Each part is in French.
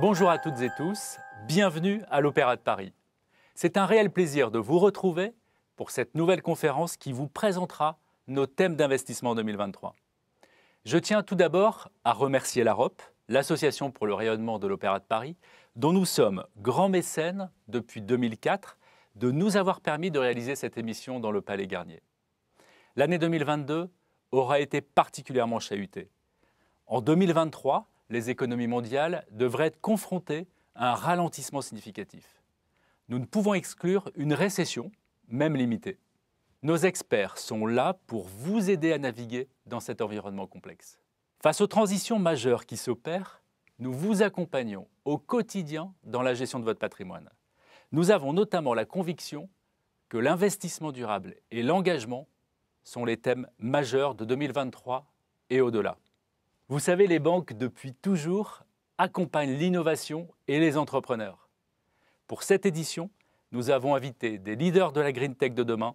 Bonjour à toutes et tous, bienvenue à l'Opéra de Paris. C'est un réel plaisir de vous retrouver pour cette nouvelle conférence qui vous présentera nos thèmes d'investissement 2023. Je tiens tout d'abord à remercier l'AROP, l'Association pour le rayonnement de l'Opéra de Paris, dont nous sommes grands mécènes depuis 2004, de nous avoir permis de réaliser cette émission dans le Palais Garnier. L'année 2022 aura été particulièrement chahutée. En 2023, les économies mondiales devraient être confrontées à un ralentissement significatif. Nous ne pouvons exclure une récession, même limitée. Nos experts sont là pour vous aider à naviguer dans cet environnement complexe. Face aux transitions majeures qui s'opèrent, nous vous accompagnons au quotidien dans la gestion de votre patrimoine. Nous avons notamment la conviction que l'investissement durable et l'engagement sont les thèmes majeurs de 2023 et au-delà. Vous savez, les banques, depuis toujours, accompagnent l'innovation et les entrepreneurs. Pour cette édition, nous avons invité des leaders de la Green Tech de demain,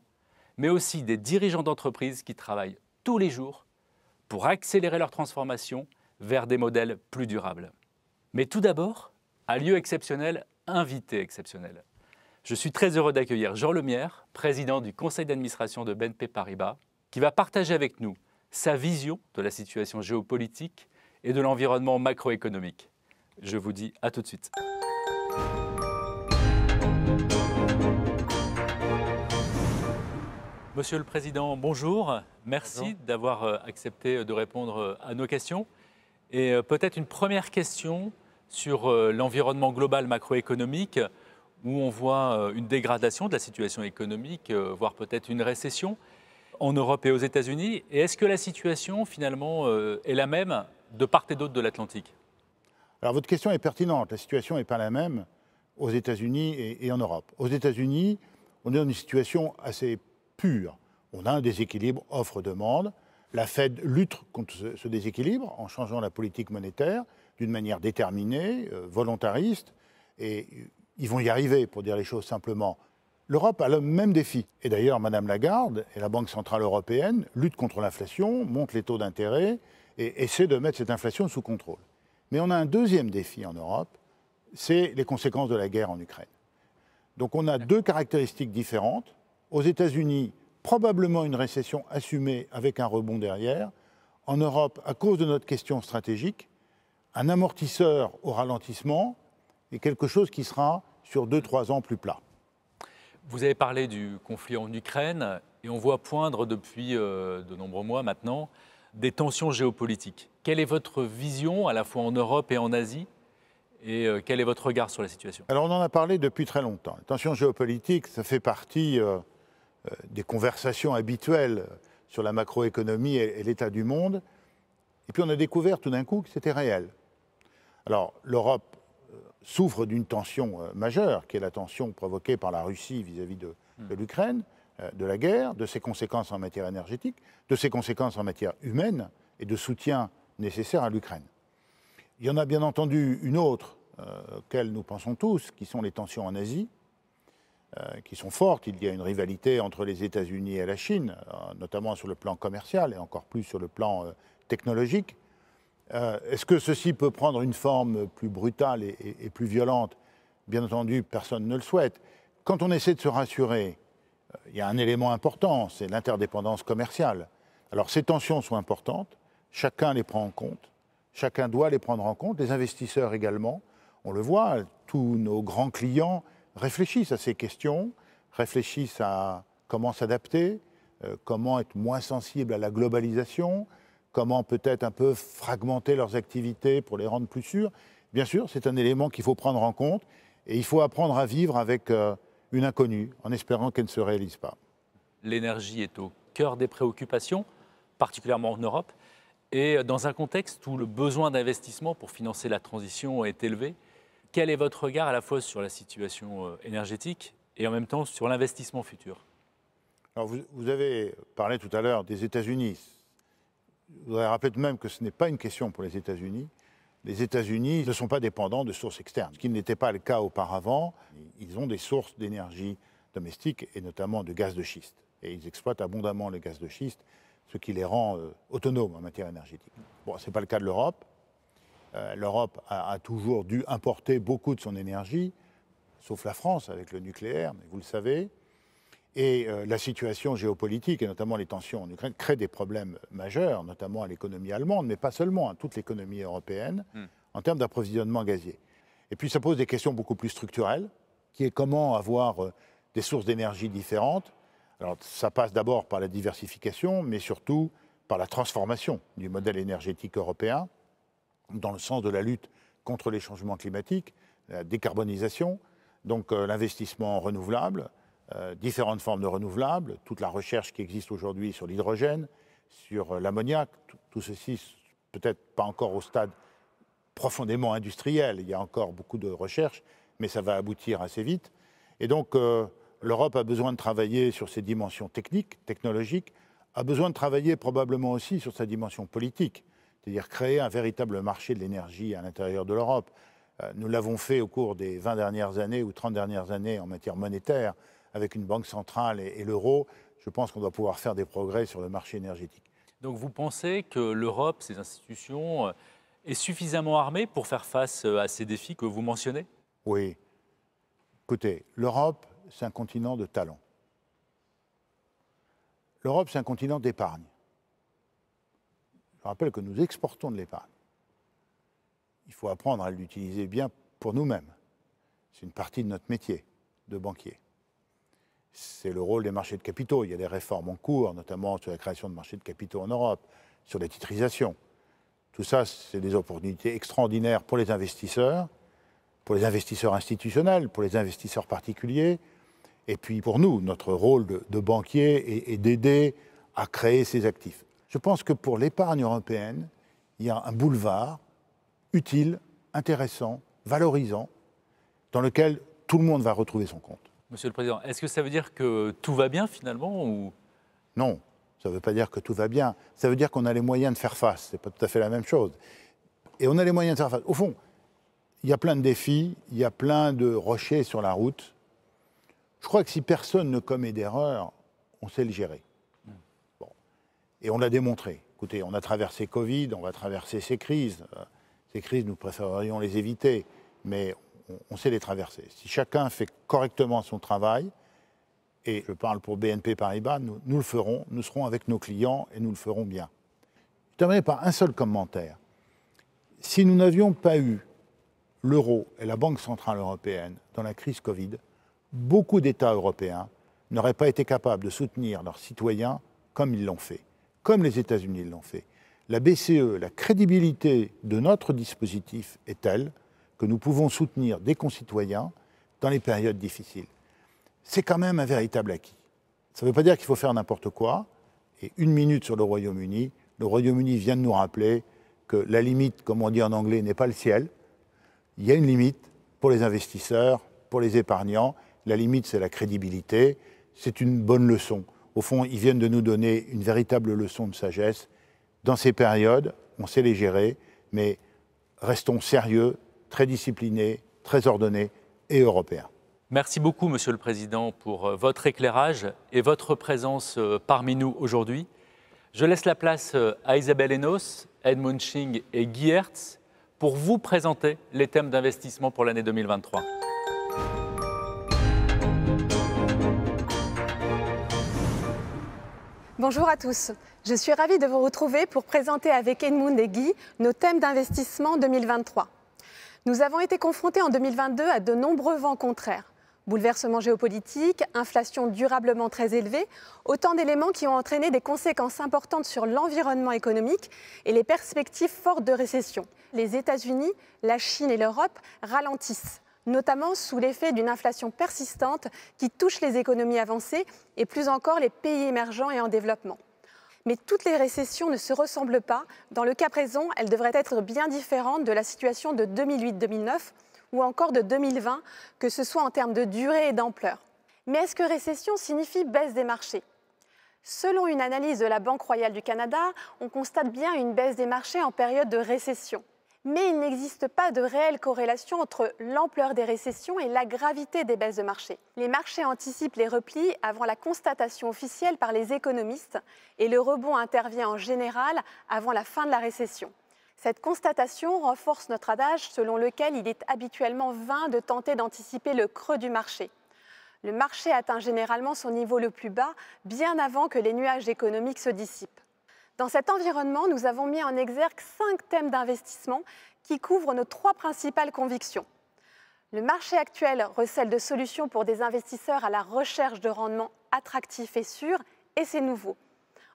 mais aussi des dirigeants d'entreprises qui travaillent tous les jours pour accélérer leur transformation vers des modèles plus durables. Mais tout d'abord, à lieu exceptionnel, invité exceptionnel. Je suis très heureux d'accueillir Jean Lemierre, président du conseil d'administration de BNP Paribas, qui va partager avec nous sa vision de la situation géopolitique et de l'environnement macroéconomique. Je vous dis à tout de suite. Monsieur le Président, bonjour. Merci d'avoir euh, accepté euh, de répondre euh, à nos questions. Et peut-être une première question sur l'environnement global macroéconomique, où on voit une dégradation de la situation économique, voire peut-être une récession en Europe et aux États-Unis. Et est-ce que la situation, finalement, euh, est la même de part et d'autre de l'Atlantique Alors, votre question est pertinente. La situation n'est pas la même aux États-Unis et, en Europe. Aux États-Unis, on est dans une situation assez pure. On a un déséquilibre offre-demande. La Fed lutte contre ce, déséquilibre en changeant la politique monétaire d'une manière déterminée, euh, volontariste. Et euh, ils vont y arriver, pour dire les choses simplement. L'Europe a le même défi. Et d'ailleurs, Madame Lagarde et la Banque Centrale Européenne luttent contre l'inflation, montent les taux d'intérêt et essaient de mettre cette inflation sous contrôle. Mais on a un deuxième défi en Europe, c'est les conséquences de la guerre en Ukraine. Donc on a deux caractéristiques différentes. Aux États-Unis, probablement une récession assumée avec un rebond derrière. En Europe, à cause de notre question stratégique, un amortisseur au ralentissement et quelque chose qui sera sur 2-3 ans plus plat. Vous avez parlé du conflit en Ukraine et on voit poindre depuis euh, de nombreux mois maintenant des tensions géopolitiques. Quelle est votre vision à la fois en Europe et en Asie et euh, quel est votre regard sur la situation Alors on en a parlé depuis très longtemps. Les tensions géopolitiques, ça fait partie euh, des conversations habituelles sur la macroéconomie et, et l'état du monde. Et puis on a découvert tout d'un coup que c'était réel. Alors l'Europe souffre d'une tension euh, majeure, qui est la tension provoquée par la Russie vis-à-vis de, hmm. l'Ukraine, euh, de la guerre, de ses conséquences en matière énergétique, de ses conséquences en matière humaine et de soutien nécessaire à l'Ukraine. Il y en a bien entendu une autre, euh, nous pensons tous, qui sont les tensions en Asie, euh, qui sont fortes. Il y a une rivalité entre les États-Unis et la Chine, notamment sur le plan commercial et encore plus sur le plan technologique. Euh, est-ce que ceci peut prendre une forme plus brutale et, plus violente Bien entendu, personne ne le souhaite. Quand on essaie de se rassurer, euh, il y a un élément important, c'est l'interdépendance commerciale. Alors ces tensions sont importantes, chacun les prend en compte, chacun doit les prendre en compte, les investisseurs également. On le voit, tous nos grands clients réfléchissent à ces questions, réfléchissent à comment s'adapter, euh, comment être moins sensible à la globalisation, comment peut-être un peu fragmenter leurs activités pour les rendre plus sûres. Bien sûr, c'est un élément qu'il faut prendre en compte et il faut apprendre à vivre avec euh, une inconnue en espérant qu'elle ne se réalise pas. L'énergie est au cœur des préoccupations, particulièrement en Europe, et dans un contexte où le besoin d'investissement pour financer la transition est élevé. Quel est votre regard à la fois sur la situation euh, énergétique et en même temps sur l'investissement futur vous avez parlé tout à l'heure des États-Unis. Je voudrais rappeler de même que ce n'est pas une question pour les États-Unis. Les États-Unis ne sont pas dépendants de sources externes, ce qui n'était pas le cas auparavant. Ils ont des sources d'énergie domestique et notamment de gaz de schiste. Et ils exploitent abondamment le gaz de schiste, ce qui les rend euh, autonomes en matière énergétique. Bon, ce n'est pas le cas de l'Europe. Euh, L'Europe a, toujours dû importer beaucoup de son énergie, sauf la France avec le nucléaire, mais vous le savez. Et euh, la situation géopolitique, et notamment les tensions en Ukraine, crée des problèmes majeurs, notamment à l'économie allemande, mais pas seulement, à hein, toute l'économie européenne, hmm. en termes d'approvisionnement gazier. Et puis ça pose des questions beaucoup plus structurelles, qui est comment avoir euh, des sources d'énergie différentes. Alors ça passe d'abord par la diversification, mais surtout par la transformation du modèle énergétique européen, dans le sens de la lutte contre les changements climatiques, la décarbonisation, donc l'investissement euh, l'investissement renouvelable, euh, différentes formes de renouvelables, toute la recherche qui existe aujourd'hui sur l'hydrogène, sur euh, l'ammoniac, tout, ceci peut-être pas encore au stade profondément industriel, il y a encore beaucoup de recherches, mais ça va aboutir assez vite. Et donc euh, l'Europe a besoin de travailler sur ses dimensions techniques, technologiques, a besoin de travailler probablement aussi sur sa dimension politique, c'est-à-dire créer un véritable marché de l'énergie à l'intérieur de l'Europe. Nous l'avons fait au cours des 20 dernières années ou 30 dernières années en matière monétaire, avec une banque centrale et, l'euro, je pense qu'on doit pouvoir faire des progrès sur le marché énergétique. Donc vous pensez que l'Europe, ses institutions, euh, est suffisamment armée pour faire face euh, à ces défis que vous mentionnez Oui. Écoutez, l'Europe, c'est un continent de talent. L'Europe, c'est un continent d'épargne. Je rappelle que nous exportons de l'épargne. Il faut apprendre à l'utiliser bien pour nous-mêmes. C'est une partie de notre métier de banquier c'est le rôle des marchés de capitaux. Il y a des réformes en cours, notamment sur la création de marchés de capitaux en Europe, sur les titrisations. Tout ça, c'est des opportunités extraordinaires pour les investisseurs, pour les investisseurs institutionnels, pour les investisseurs particuliers, et puis pour nous, notre rôle de, banquier est d'aider à créer ces actifs. Je pense que pour l'épargne européenne, il y a un boulevard utile, intéressant, valorisant, dans lequel tout le monde va retrouver son compte. Monsieur le Président, est-ce que ça veut dire que tout va bien finalement ou... Non, ça ne veut pas dire que tout va bien. Ça veut dire qu'on a les moyens de faire face. Ce n'est pas tout à fait la même chose. Et on a les moyens de faire face. Au fond, il y a plein de défis, il y a plein de rochers sur la route. Je crois que si personne ne commet d'erreur, on sait le gérer. Et on l'a démontré. Écoutez, on a traversé Covid, on va traverser ces crises. Euh, ces crises, nous préférerions les éviter, mais on sait les traverser. Si chacun fait correctement son travail, et je parle pour BNP Paribas, nous, le ferons, nous serons avec nos clients et nous le ferons bien. Je terminerai par un seul commentaire. Si nous n'avions pas eu l'euro et la Banque Centrale Européenne dans la crise Covid, beaucoup d'États européens n'auraient pas été capables de soutenir leurs citoyens comme ils l'ont fait, comme les États-Unis l'ont fait. La BCE, la crédibilité de notre dispositif est telle que nous pouvons soutenir des concitoyens dans les périodes difficiles. C'est quand même un véritable acquis. Ça ne veut pas dire qu'il faut faire n'importe quoi. Et une minute sur le Royaume-Uni, le Royaume-Uni vient de nous rappeler que la limite, comme on dit en anglais, n'est pas le ciel. Il y a une limite pour les investisseurs, pour les épargnants. La limite, c'est la crédibilité. C'est une bonne leçon. Au fond, ils viennent de nous donner une véritable leçon de sagesse. Dans ces périodes, on sait les gérer, mais restons sérieux, très discipliné, très ordonné et européen. Merci beaucoup, Monsieur le Président, pour euh, votre éclairage et votre présence euh, parmi nous aujourd'hui. Je laisse la place euh, à Isabelle Enos, Edmund Ching et Guy Hertz pour vous présenter les thèmes d'investissement pour l'année 2023. Bonjour à tous. Je suis ravie de vous retrouver pour présenter avec Edmund et Guy nos thèmes d'investissement 2023. Nous avons été confrontés en 2022 à de nombreux vents contraires. bouleversements géopolitiques, inflation durablement très élevée, autant d'éléments qui ont entraîné des conséquences importantes sur l'environnement économique et les perspectives fortes de récession. Les États-Unis, la Chine et l'Europe ralentissent, notamment sous l'effet d'une inflation persistante qui touche les économies avancées et plus encore les pays émergents et en développement. Mais toutes les récessions ne se ressemblent pas. Dans le cas présent, elles devraient être bien différentes de la situation de 2008-2009 ou encore de 2020, que ce soit en termes de durée et d'ampleur. Mais est-ce que récession signifie baisse des marchés Selon une analyse de la Banque royale du Canada, on constate bien une baisse des marchés en période de récession mais il n'existe pas de réelle corrélation entre l'ampleur des récessions et la gravité des baisses de marché. Les marchés anticipent les replis avant la constatation officielle par les économistes et le rebond intervient en général avant la fin de la récession. Cette constatation renforce notre adage selon lequel il est habituellement vain de tenter d'anticiper le creux du marché. Le marché atteint généralement son niveau le plus bas bien avant que les nuages économiques se dissipent. Dans cet environnement, nous avons mis en exergue cinq thèmes d'investissement qui couvrent nos trois principales convictions. Le marché actuel recèle de solutions pour des investisseurs à la recherche de rendements attractifs et sûrs, et c'est nouveau.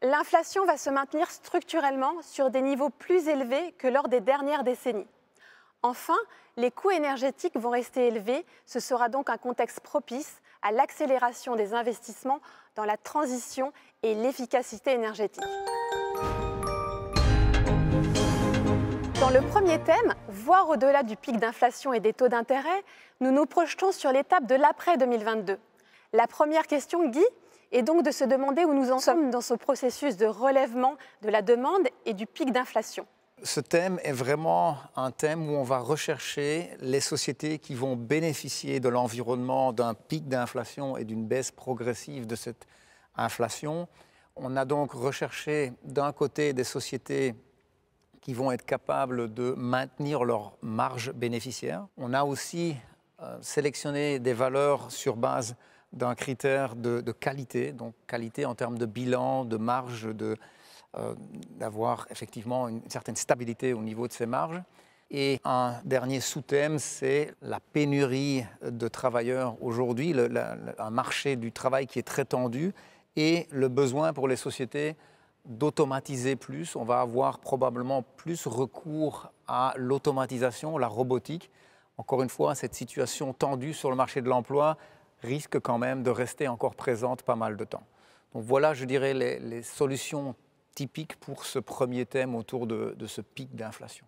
L'inflation va se maintenir structurellement sur des niveaux plus élevés que lors des dernières décennies. Enfin, les coûts énergétiques vont rester élevés. Ce sera donc un contexte propice à l'accélération des investissements dans la transition et l'efficacité énergétique. Dans le premier thème, voir au-delà du pic d'inflation et des taux d'intérêt, nous nous projetons sur l'étape de l'après 2022. La première question, Guy, est donc de se demander où nous en sommes dans ce processus de relèvement de la demande et du pic d'inflation. Ce thème est vraiment un thème où on va rechercher les sociétés qui vont bénéficier de l'environnement d'un pic d'inflation et d'une baisse progressive de cette inflation. On a donc recherché d'un côté des sociétés qui vont être capables de maintenir leur marge bénéficiaire. On a aussi euh, sélectionné des valeurs sur base d'un critère de, qualité, donc qualité en termes de bilan, de marge, de, euh, d'avoir effectivement une, certaine stabilité au niveau de ces marges. Et un dernier sous-thème, c'est la pénurie de travailleurs aujourd'hui, un marché du travail qui est très tendu et le besoin pour les sociétés d'automatiser plus, on va avoir probablement plus recours à l'automatisation, la robotique. Encore une fois, cette situation tendue sur le marché de l'emploi risque quand même de rester encore présente pas mal de temps. Donc voilà, je dirais, les, solutions typiques pour ce premier thème autour de ce pic d'inflation.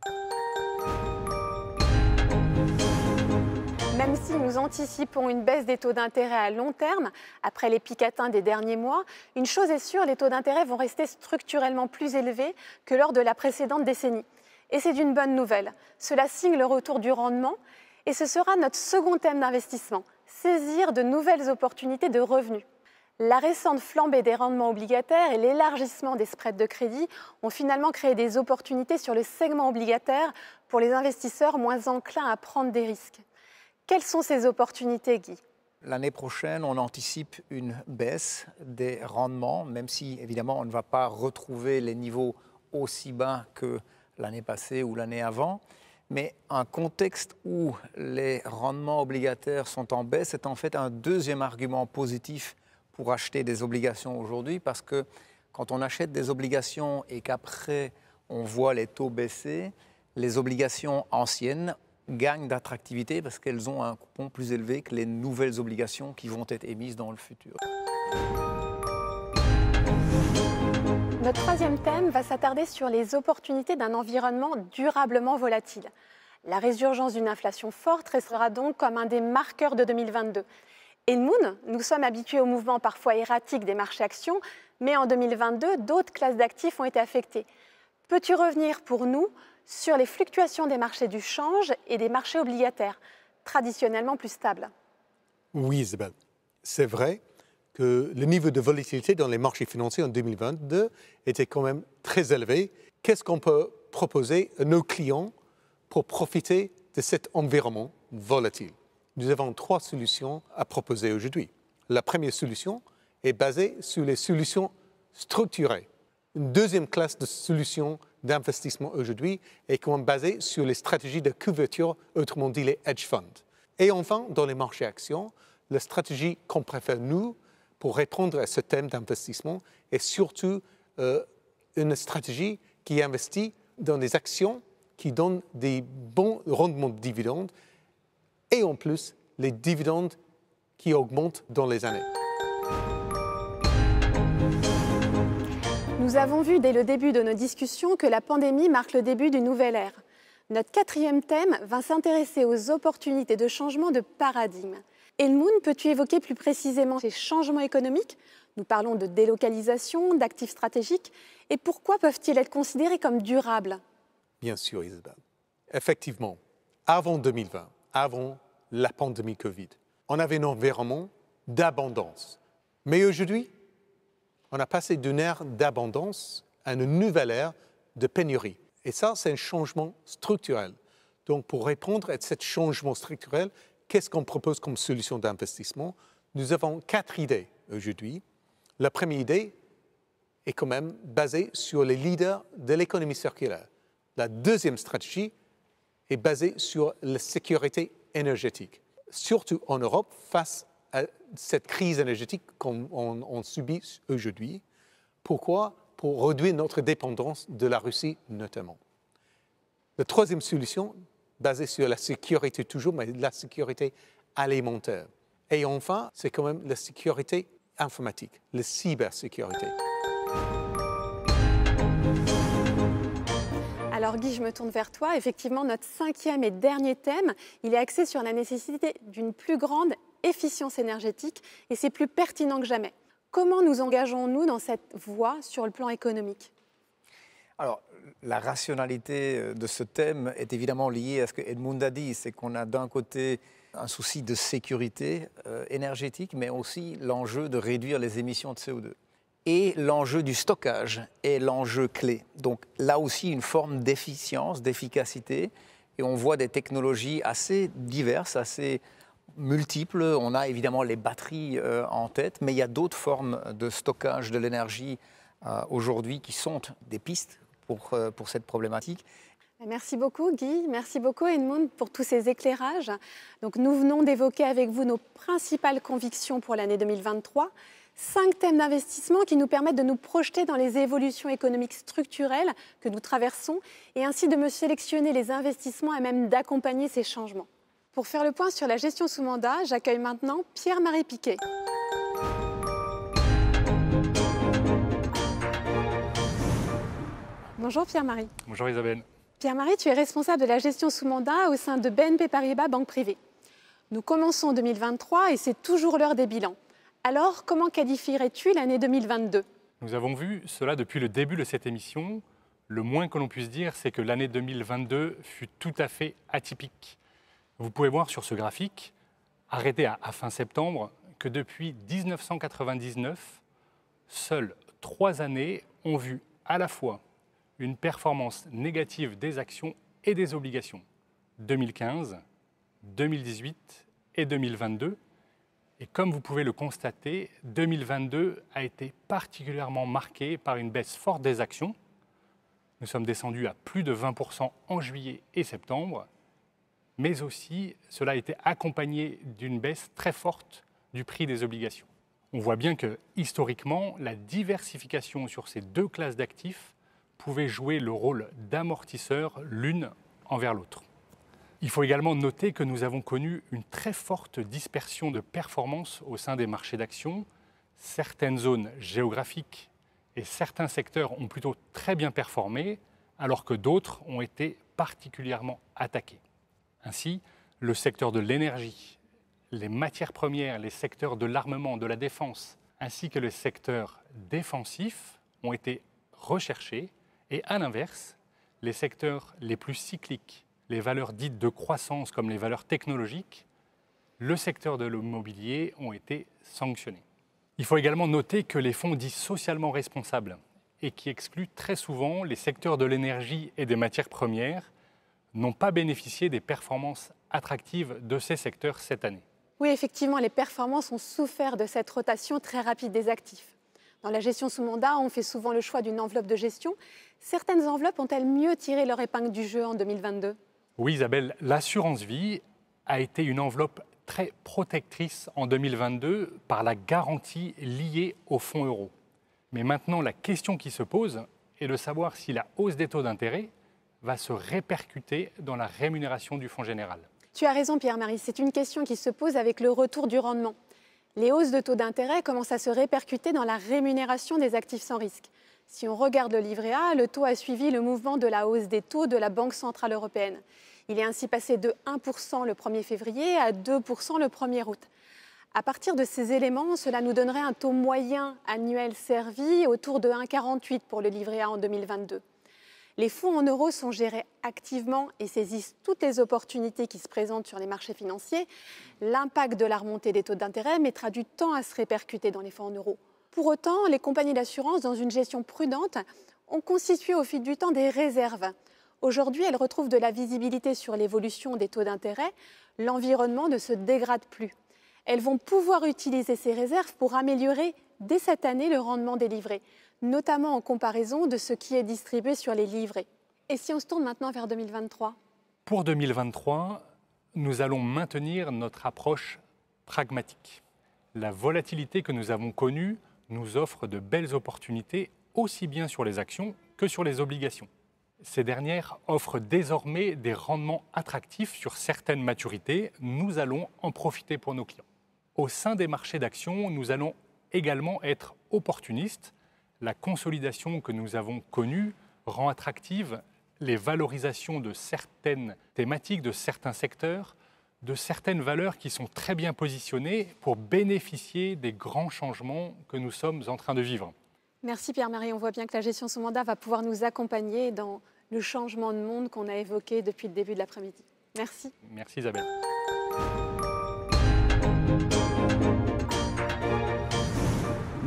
Si nous anticipons une baisse des taux d'intérêt à long terme après les pics atteints des derniers mois. Une chose est sûre, les taux d'intérêt vont rester structurellement plus élevés que lors de la précédente décennie. Et c'est une bonne nouvelle. Cela signe le retour du rendement et ce sera notre second thème d'investissement, saisir de nouvelles opportunités de revenus. La récente flambée des rendements obligataires et l'élargissement des spreads de crédit ont finalement créé des opportunités sur le segment obligataire pour les investisseurs moins enclins à prendre des risques. Quelles sont ces opportunités, Guy L'année prochaine, on anticipe une baisse des rendements, même si évidemment on ne va pas retrouver les niveaux aussi bas que l'année passée ou l'année avant. Mais un contexte où les rendements obligataires sont en baisse est en fait un deuxième argument positif pour acheter des obligations aujourd'hui, parce que quand on achète des obligations et qu'après on voit les taux baisser, les obligations anciennes gagnent d'attractivité parce qu'elles ont un coupon plus élevé que les nouvelles obligations qui vont être émises dans le futur. Notre troisième thème va s'attarder sur les opportunités d'un environnement durablement volatile. La résurgence d'une inflation forte restera donc comme un des marqueurs de 2022. Edmund, nous sommes habitués au mouvement parfois erratique des marchés actions, mais en 2022, d'autres classes d'actifs ont été affectées. Peux-tu revenir pour nous sur les fluctuations des marchés du change et des marchés obligataires, traditionnellement plus stables. Oui, Isabelle, c'est vrai que le niveau de volatilité dans les marchés financiers en 2022 était quand même très élevé. Qu'est-ce qu'on peut proposer à nos clients pour profiter de cet environnement volatile Nous avons trois solutions à proposer aujourd'hui. La première solution est basée sur les solutions structurées une deuxième classe de solutions d'investissement aujourd'hui est qui sur les stratégies de couverture, autrement dit les hedge funds. Et enfin, dans les marchés actions, la stratégie qu'on préfère nous pour répondre à ce thème d'investissement est surtout euh, une stratégie qui investit dans des actions qui donnent des bons rendements de dividendes et en plus les dividendes qui augmentent dans les années. Nous avons vu dès le début de nos discussions que la pandémie marque le début d'une nouvelle ère. Notre quatrième thème va s'intéresser aux opportunités de changement de paradigme. Elmoun, peux-tu évoquer plus précisément ces changements économiques Nous parlons de délocalisation, d'actifs stratégiques, et pourquoi peuvent-ils être considérés comme durables Bien sûr, Isabelle. Effectivement, avant 2020, avant la pandémie Covid, on avait un environnement d'abondance. Mais aujourd'hui, on a passé d'une ère d'abondance à une nouvelle ère de pénurie. Et ça, c'est un changement structurel. Donc, pour répondre à ce changement structurel, qu'est-ce qu'on propose comme solution d'investissement Nous avons quatre idées aujourd'hui. La première idée est quand même basée sur les leaders de l'économie circulaire. La deuxième stratégie est basée sur la sécurité énergétique, surtout en Europe face à cette crise énergétique qu'on subit aujourd'hui. Pourquoi Pour réduire notre dépendance de la Russie notamment. La troisième solution, basée sur la sécurité toujours, mais la sécurité alimentaire. Et enfin, c'est quand même la sécurité informatique, la cybersécurité. Alors Guy, je me tourne vers toi. Effectivement, notre cinquième et dernier thème, il est axé sur la nécessité d'une plus grande efficience énergétique et c'est plus pertinent que jamais. Comment nous engageons-nous dans cette voie sur le plan économique alors, la rationalité euh, de ce thème est évidemment liée à ce que Edmund a dit, c'est qu'on a d'un côté un souci de sécurité euh, énergétique, mais aussi l'enjeu de réduire les émissions de CO2. Et l'enjeu du stockage est l'enjeu clé. Donc là aussi, une forme d'efficience, d'efficacité. Et on voit des technologies assez diverses, assez multiples. On a évidemment les batteries euh, en tête, mais il y a d'autres formes de stockage de l'énergie euh, aujourd'hui qui sont des pistes pour, euh, pour cette problématique. Merci beaucoup Guy, merci beaucoup Edmond pour tous ces éclairages. Donc nous venons d'évoquer avec vous nos principales convictions pour l'année 2023, cinq thèmes d'investissement qui nous permettent de nous projeter dans les évolutions économiques structurelles que nous traversons et ainsi de me sélectionner les investissements et même d'accompagner ces changements. Pour faire le point sur la gestion sous mandat, j'accueille maintenant Pierre-Marie Piquet. Bonjour Pierre-Marie. Bonjour Isabelle. Pierre-Marie, tu es responsable de la gestion sous mandat au sein de BNP Paribas Banque Privée. Nous commençons 2023 et c'est toujours l'heure des bilans. Alors, comment qualifierais-tu l'année 2022 Nous avons vu cela depuis le début de cette émission. Le moins que l'on puisse dire, c'est que l'année 2022 fut tout à fait atypique. Vous pouvez voir sur ce graphique, arrêté à, fin septembre, que depuis 1999, seules trois années ont vu à la fois une performance négative des actions et des obligations, 2015, 2018 et 2022. Et comme vous pouvez le constater, 2022 a été particulièrement marqué par une baisse forte des actions. Nous sommes descendus à plus de 20% en juillet et septembre, mais aussi cela a été accompagné d'une baisse très forte du prix des obligations. On voit bien que historiquement, la diversification sur ces deux classes d'actifs pouvait jouer le rôle d'amortisseur l'une envers l'autre. Il faut également noter que nous avons connu une très forte dispersion de performance au sein des marchés d'actions. Certaines zones géographiques et certains secteurs ont plutôt très bien performé, alors que d'autres ont été particulièrement attaqués. Ainsi, le secteur de l'énergie, les matières premières, les secteurs de l'armement, de la défense, ainsi que le secteur défensif ont été recherchés et à l'inverse, les secteurs les plus cycliques, les valeurs dites de croissance comme les valeurs technologiques, le secteur de l'immobilier ont été sanctionnés. Il faut également noter que les fonds dits socialement responsables et qui excluent très souvent les secteurs de l'énergie et des matières premières n'ont pas bénéficié des performances attractives de ces secteurs cette année. Oui, effectivement, les performances ont souffert de cette rotation très rapide des actifs. Dans la gestion sous mandat, on fait souvent le choix d'une enveloppe de gestion. Certaines enveloppes ont-elles mieux tiré leur épingle du jeu en 2022 Oui, Isabelle, l'assurance vie a été une enveloppe très protectrice en 2022 par la garantie liée au fonds euro. Mais maintenant, la question qui se pose est de savoir si la hausse des taux d'intérêt va se répercuter dans la rémunération du Fonds général. Tu as raison, Pierre-Marie. C'est une question qui se pose avec le retour du rendement. Les hausses de taux d'intérêt commencent à se répercuter dans la rémunération des actifs sans risque. Si on regarde le livret A, le taux a suivi le mouvement de la hausse des taux de la Banque centrale européenne. Il est ainsi passé de 1% le 1er février à 2% le 1er août. À partir de ces éléments, cela nous donnerait un taux moyen annuel servi autour de 1,48 pour le livret A en 2022. Les fonds en euros sont gérés activement et saisissent toutes les opportunités qui se présentent sur les marchés financiers. L'impact de la remontée des taux d'intérêt mettra du temps à se répercuter dans les fonds en euros. Pour autant, les compagnies d'assurance, dans une gestion prudente, ont constitué au fil du temps des réserves. Aujourd'hui, elles retrouvent de la visibilité sur l'évolution des taux d'intérêt. L'environnement ne se dégrade plus. Elles vont pouvoir utiliser ces réserves pour améliorer dès cette année le rendement délivré notamment en comparaison de ce qui est distribué sur les livrets. Et si on se tourne maintenant vers 2023 Pour 2023, nous allons maintenir notre approche pragmatique. La volatilité que nous avons connue nous offre de belles opportunités aussi bien sur les actions que sur les obligations. Ces dernières offrent désormais des rendements attractifs sur certaines maturités. Nous allons en profiter pour nos clients. Au sein des marchés d'actions, nous allons également être opportunistes la consolidation que nous avons connue rend attractive les valorisations de certaines thématiques, de certains secteurs, de certaines valeurs qui sont très bien positionnées pour bénéficier des grands changements que nous sommes en train de vivre. Merci Pierre-Marie. On voit bien que la gestion sous mandat va pouvoir nous accompagner dans le changement de monde qu'on a évoqué depuis le début de l'après-midi. Merci. Merci Isabelle.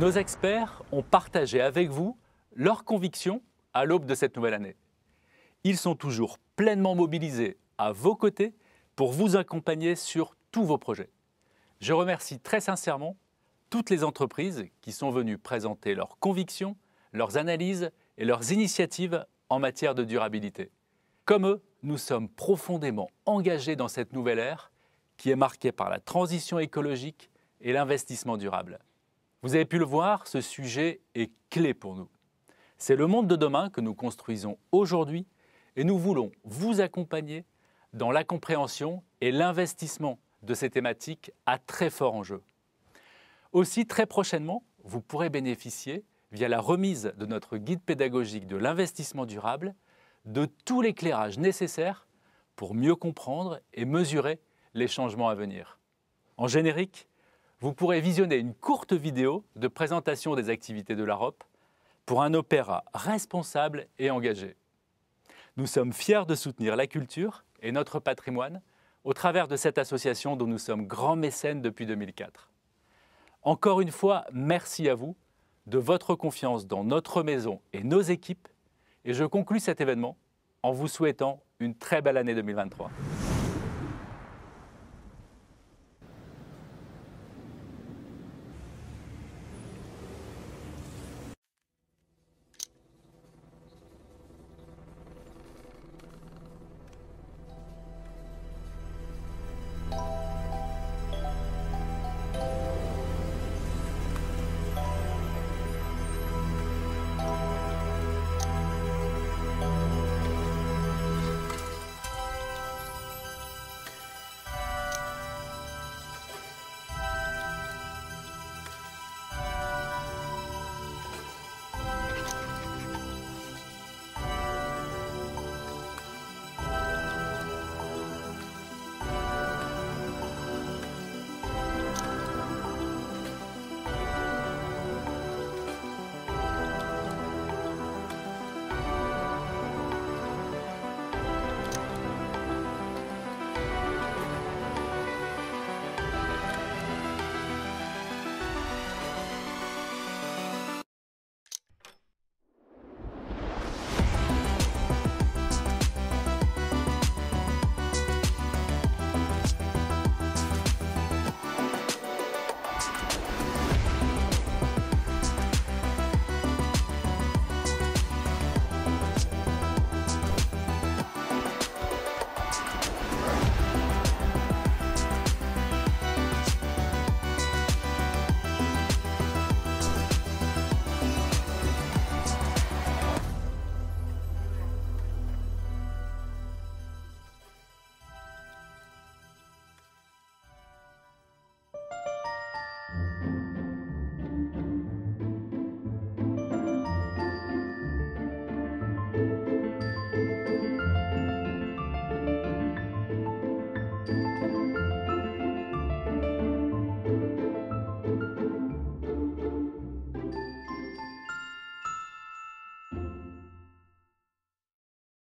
Nos experts ont partagé avec vous leurs convictions à l'aube de cette nouvelle année. Ils sont toujours pleinement mobilisés à vos côtés pour vous accompagner sur tous vos projets. Je remercie très sincèrement toutes les entreprises qui sont venues présenter leurs convictions, leurs analyses et leurs initiatives en matière de durabilité. Comme eux, nous sommes profondément engagés dans cette nouvelle ère qui est marquée par la transition écologique et l'investissement durable. Vous avez pu le voir, ce sujet est clé pour nous. C'est le monde de demain que nous construisons aujourd'hui et nous voulons vous accompagner dans la compréhension et l'investissement de ces thématiques à très fort enjeu. Aussi, très prochainement, vous pourrez bénéficier, via la remise de notre guide pédagogique de l'investissement durable, de tout l'éclairage nécessaire pour mieux comprendre et mesurer les changements à venir. En générique, vous pourrez visionner une courte vidéo de présentation des activités de l'AROP pour un opéra responsable et engagé. Nous sommes fiers de soutenir la culture et notre patrimoine au travers de cette association dont nous sommes grands mécènes depuis 2004. Encore une fois, merci à vous de votre confiance dans notre maison et nos équipes et je conclus cet événement en vous souhaitant une très belle année 2023.